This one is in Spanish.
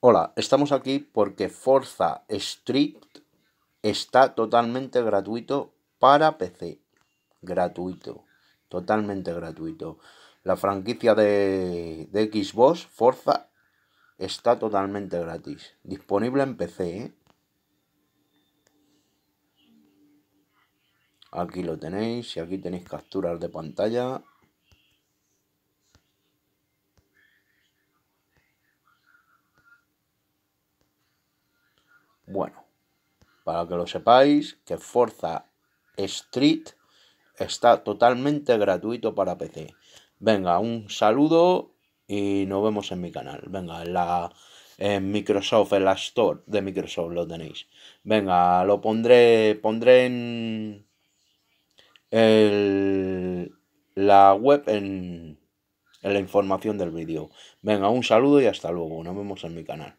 Hola, estamos aquí porque Forza Street está totalmente gratuito para PC. Gratuito, totalmente gratuito. La franquicia de, de Xbox, Forza, está totalmente gratis. Disponible en PC. ¿eh? Aquí lo tenéis y aquí tenéis capturas de pantalla. Bueno, para que lo sepáis, que Forza Street está totalmente gratuito para PC. Venga, un saludo y nos vemos en mi canal. Venga, en la Microsoft, en la Store de Microsoft lo tenéis. Venga, lo pondré, pondré en la web en la información del vídeo. Venga, un saludo y hasta luego. Nos vemos en mi canal.